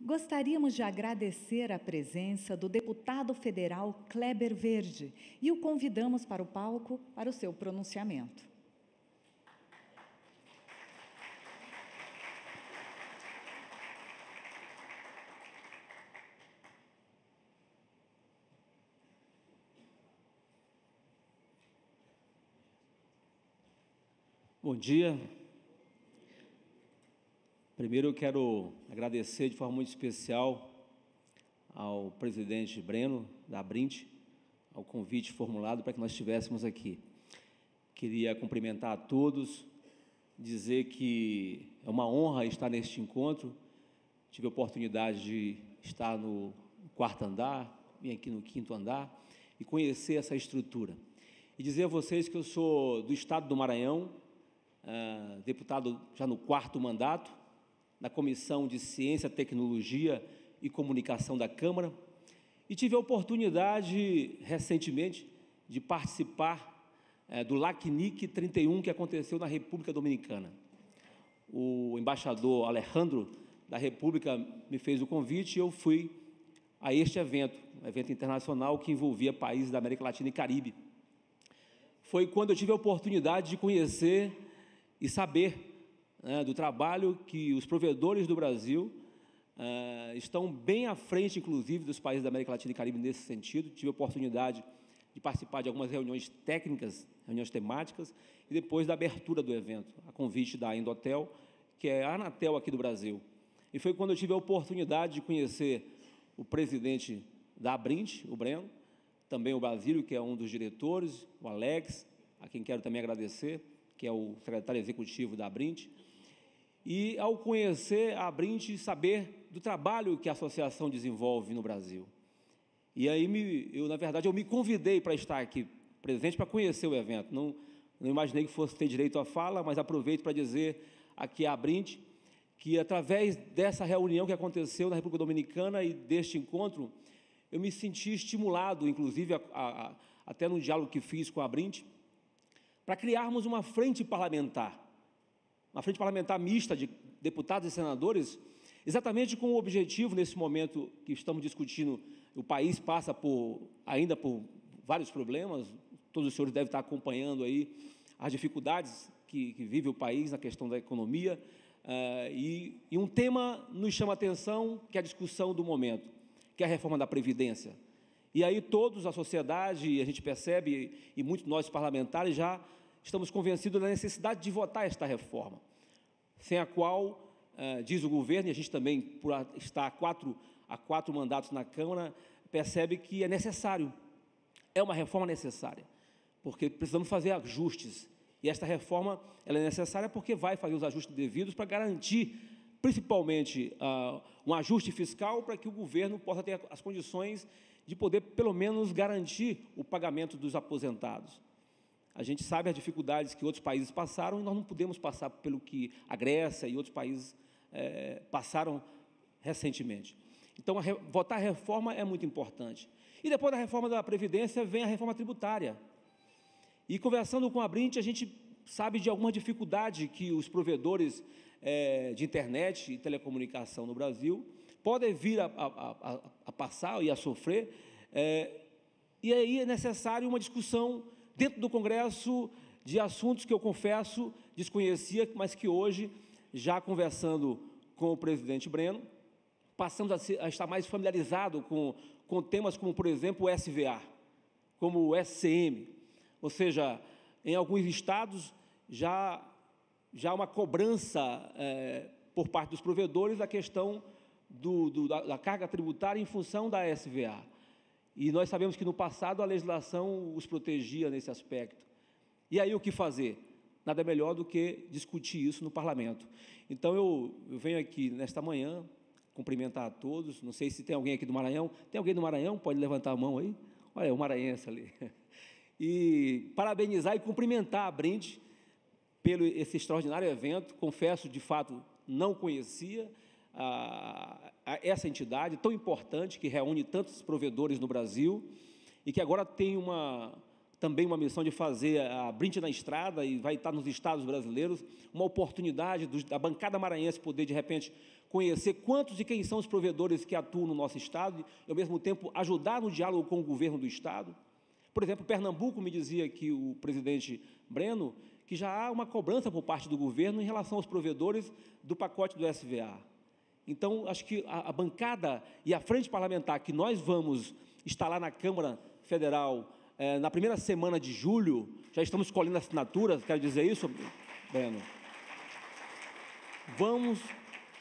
Gostaríamos de agradecer a presença do deputado federal Kleber Verde e o convidamos para o palco para o seu pronunciamento. Bom dia, Primeiro eu quero agradecer de forma muito especial ao presidente Breno, da Brint, ao convite formulado para que nós estivéssemos aqui. Queria cumprimentar a todos, dizer que é uma honra estar neste encontro. Tive a oportunidade de estar no quarto andar, vim aqui no quinto andar e conhecer essa estrutura. E dizer a vocês que eu sou do estado do Maranhão, ah, deputado já no quarto mandato, na Comissão de Ciência, Tecnologia e Comunicação da Câmara e tive a oportunidade, recentemente, de participar é, do LACNIC 31 que aconteceu na República Dominicana. O embaixador Alejandro da República me fez o convite e eu fui a este evento, um evento internacional que envolvia países da América Latina e Caribe foi quando eu tive a oportunidade de conhecer e saber né, do trabalho que os provedores do Brasil uh, estão bem à frente, inclusive, dos países da América Latina e Caribe nesse sentido. Tive a oportunidade de participar de algumas reuniões técnicas, reuniões temáticas, e depois da abertura do evento, a convite da Endotel, que é a Anatel aqui do Brasil. E foi quando eu tive a oportunidade de conhecer o presidente da Abrint, o Breno, também o Basílio, que é um dos diretores, o Alex, a quem quero também agradecer, que é o secretário executivo da Abrint, e, ao conhecer a e saber do trabalho que a associação desenvolve no Brasil. E aí, me, eu, na verdade, eu me convidei para estar aqui presente para conhecer o evento. Não, não imaginei que fosse ter direito à fala, mas aproveito para dizer aqui a Brinde que, através dessa reunião que aconteceu na República Dominicana e deste encontro, eu me senti estimulado, inclusive, a, a, a, até no diálogo que fiz com a Brinde, para criarmos uma frente parlamentar uma frente parlamentar mista de deputados e senadores, exatamente com o objetivo, nesse momento que estamos discutindo, o país passa por ainda por vários problemas, todos os senhores devem estar acompanhando aí as dificuldades que, que vive o país na questão da economia, uh, e, e um tema nos chama a atenção, que é a discussão do momento, que é a reforma da Previdência. E aí todos, a sociedade, a gente percebe, e muitos nós parlamentares já estamos convencidos da necessidade de votar esta reforma sem a qual, eh, diz o governo, e a gente também, por estar a quatro, a quatro mandatos na Câmara, percebe que é necessário, é uma reforma necessária, porque precisamos fazer ajustes. E esta reforma ela é necessária porque vai fazer os ajustes devidos para garantir, principalmente, ah, um ajuste fiscal para que o governo possa ter as condições de poder, pelo menos, garantir o pagamento dos aposentados. A gente sabe as dificuldades que outros países passaram e nós não podemos passar pelo que a Grécia e outros países é, passaram recentemente. Então, a re, votar a reforma é muito importante. E depois da reforma da Previdência vem a reforma tributária. E conversando com a Brint, a gente sabe de alguma dificuldade que os provedores é, de internet e telecomunicação no Brasil podem vir a, a, a, a passar e a sofrer. É, e aí é necessário uma discussão dentro do Congresso de assuntos que eu confesso desconhecia, mas que hoje, já conversando com o presidente Breno, passamos a, ser, a estar mais familiarizado com, com temas como, por exemplo, o SVA, como o SCM. Ou seja, em alguns estados já, já há uma cobrança é, por parte dos provedores da questão do, do, da, da carga tributária em função da SVA. E nós sabemos que no passado a legislação os protegia nesse aspecto. E aí o que fazer? Nada melhor do que discutir isso no parlamento. Então eu, eu venho aqui nesta manhã cumprimentar a todos. Não sei se tem alguém aqui do Maranhão. Tem alguém do Maranhão? Pode levantar a mão aí. Olha, o é maranhense ali. E parabenizar e cumprimentar a Brinde pelo esse extraordinário evento. Confesso, de fato, não conhecia essa entidade tão importante que reúne tantos provedores no Brasil e que agora tem uma, também uma missão de fazer a Brinde na Estrada e vai estar nos estados brasileiros, uma oportunidade do, da bancada maranhense poder, de repente, conhecer quantos e quem são os provedores que atuam no nosso estado e, ao mesmo tempo, ajudar no diálogo com o governo do estado. Por exemplo, Pernambuco me dizia que o presidente Breno que já há uma cobrança por parte do governo em relação aos provedores do pacote do SVA. Então, acho que a, a bancada e a frente parlamentar que nós vamos estar lá na Câmara Federal é, na primeira semana de julho, já estamos colhendo assinaturas, quero dizer isso, Breno. Vamos,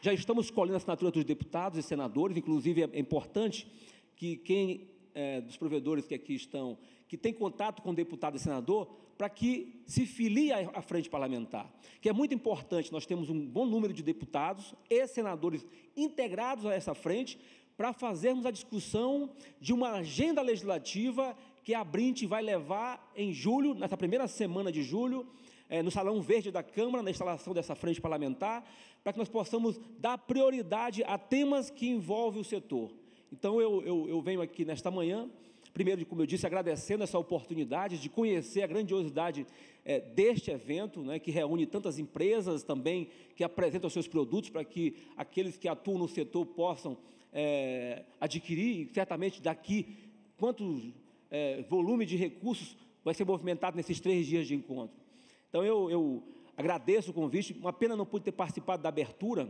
já estamos colhendo assinaturas dos deputados e senadores, inclusive é, é importante que quem é, dos provedores que aqui estão, que tem contato com deputado e senador, para que se filie à frente parlamentar, que é muito importante. Nós temos um bom número de deputados e senadores integrados a essa frente para fazermos a discussão de uma agenda legislativa que a Brint vai levar em julho, nessa primeira semana de julho, é, no Salão Verde da Câmara, na instalação dessa frente parlamentar, para que nós possamos dar prioridade a temas que envolvem o setor. Então eu, eu, eu venho aqui nesta manhã, primeiro, como eu disse, agradecendo essa oportunidade de conhecer a grandiosidade é, deste evento, né, que reúne tantas empresas também, que apresentam seus produtos para que aqueles que atuam no setor possam é, adquirir, e certamente daqui, quanto é, volume de recursos vai ser movimentado nesses três dias de encontro. Então eu, eu agradeço o convite, uma pena não pude ter participado da abertura,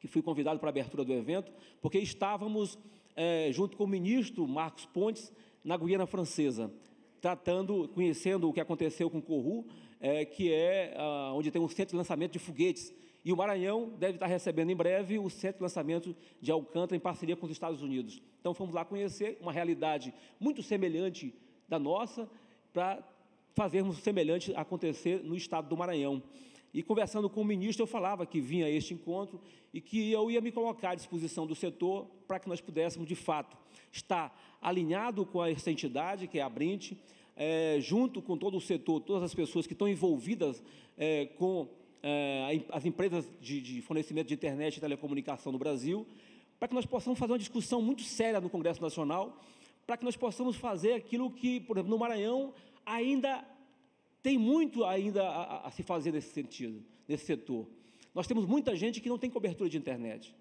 que fui convidado para a abertura do evento, porque estávamos, é, junto com o ministro Marcos Pontes, na Guiana Francesa, tratando, conhecendo o que aconteceu com Corru, é, que é a, ah, onde tem um centro de lançamento de foguetes. E o Maranhão deve estar recebendo em breve o centro de lançamento de Alcântara em parceria com os Estados Unidos. Então fomos lá conhecer uma realidade muito semelhante da nossa para fazermos semelhante acontecer no estado do Maranhão. E conversando com o ministro, eu falava que vinha este encontro e que eu ia me colocar à disposição do setor para que nós pudéssemos, de fato, estar alinhado com essa entidade, que é a Brint, é, junto com todo o setor, todas as pessoas que estão envolvidas é, com é, as empresas de, de fornecimento de internet e telecomunicação no Brasil, para que nós possamos fazer uma discussão muito séria no Congresso Nacional, para que nós possamos fazer aquilo que, por exemplo, no Maranhão ainda tem muito ainda a, a se fazer nesse sentido, nesse setor. Nós temos muita gente que não tem cobertura de internet.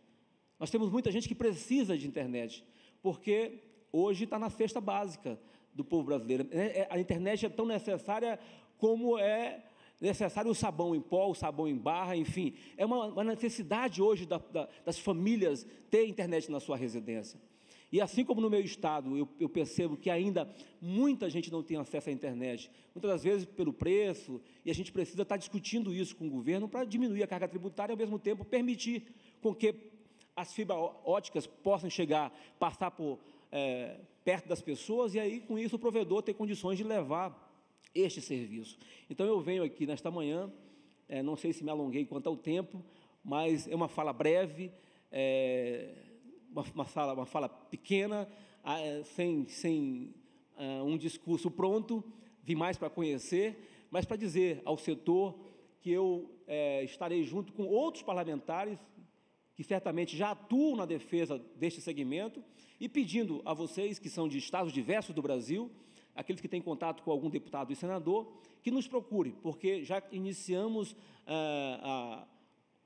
Nós temos muita gente que precisa de internet, porque hoje está na cesta básica do povo brasileiro. É, é, a internet é tão necessária como é necessário o sabão em pó, o sabão em barra, enfim. É uma, necessidade hoje das famílias ter internet na sua residência. E assim como no meu estado, eu, eu, percebo que ainda muita gente não tem acesso à internet, muitas das vezes pelo preço, e a gente precisa estar discutindo isso com o governo para diminuir a carga tributária e, ao mesmo tempo, permitir com que as fibras óticas possam chegar, passar por é, perto das pessoas, e aí, com isso, o provedor ter condições de levar este serviço. Então, eu venho aqui nesta manhã, é, não sei se me alonguei quanto ao tempo, mas é uma fala breve. É, uma, uma, sala, uma fala pequena, ah, eh, sem, sem uh, um discurso pronto, vim mais para conhecer, mas para dizer ao setor que eu é, estarei junto com outros parlamentares que certamente já atuam na defesa deste segmento e pedindo a vocês que são de estados diversos do Brasil, aqueles que têm contato com algum deputado e senador, que nos procure, porque já iniciamos ah, a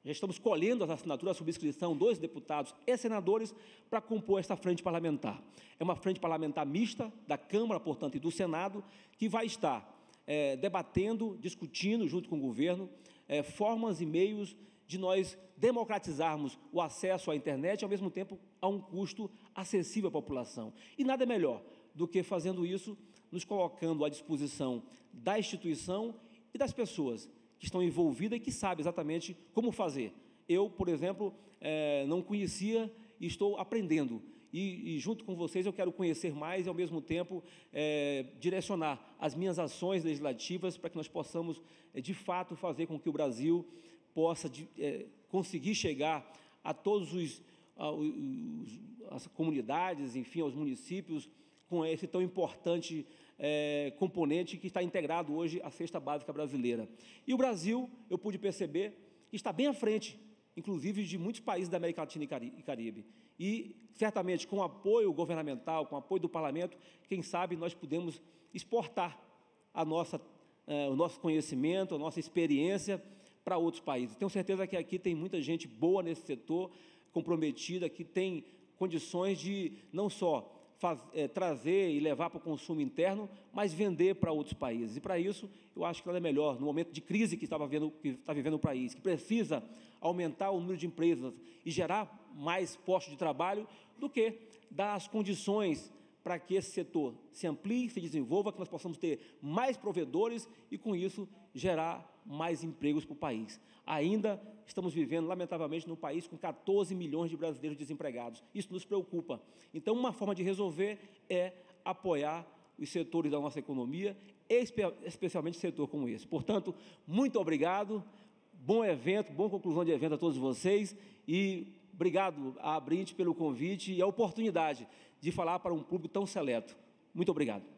já estamos colhendo as assinaturas, a subscrição dos deputados e senadores para compor esta frente parlamentar. É uma frente parlamentar mista da Câmara, portanto, e do Senado, que vai estar é, debatendo, discutindo, junto com o governo, é, formas e meios de nós democratizarmos o acesso à internet ao mesmo tempo, a um custo acessível à população. E nada é melhor do que, fazendo isso, nos colocando à disposição da instituição e das pessoas que estão envolvidas e que sabem exatamente como fazer. Eu, por exemplo, é, não conhecia e estou aprendendo. E, e, junto com vocês eu quero conhecer mais e, ao mesmo tempo, é, direcionar as minhas ações legislativas para que nós possamos, é, de fato, fazer com que o Brasil possa de, é, conseguir chegar a todos os, os as comunidades, enfim, aos municípios, com esse tão importante é, componente que está integrado hoje à cesta básica brasileira. E o Brasil, eu pude perceber, está bem à frente, inclusive de muitos países da América Latina e Caribe. E, certamente, com apoio governamental, com apoio do parlamento, quem sabe nós podemos exportar a nossa, eh, o nosso conhecimento, a nossa experiência para outros países. Tenho certeza que aqui tem muita gente boa nesse setor, comprometida, que tem condições de não só é, trazer e levar para o consumo interno, mas vender para outros países. E para isso, eu acho que ela é melhor, no momento de crise que, estava vendo, que está vivendo o país, que precisa aumentar o número de empresas e gerar mais postos de trabalho, do que dar as condições para que esse setor se amplie, se desenvolva, que nós possamos ter mais provedores e, com isso, gerar mais empregos para o país. Ainda estamos vivendo, lamentavelmente, num país com 14 milhões de brasileiros desempregados. Isso nos preocupa. Então, uma forma de resolver é apoiar os setores da nossa economia, especialmente setor como esse. Portanto, muito obrigado, bom evento, boa conclusão de evento a todos vocês e obrigado a Brint pelo convite e a oportunidade de falar para um público tão seleto. Muito obrigado.